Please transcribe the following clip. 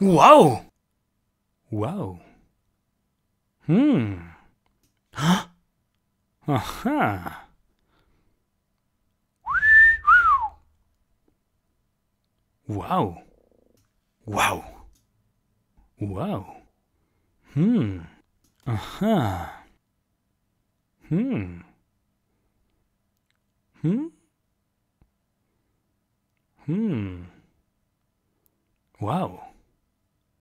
Wow! Wow. Hmm. Huh? Aha! wow. Wow. Wow. Hmm. Aha! Hmm. Hmm? Hmm. Wow.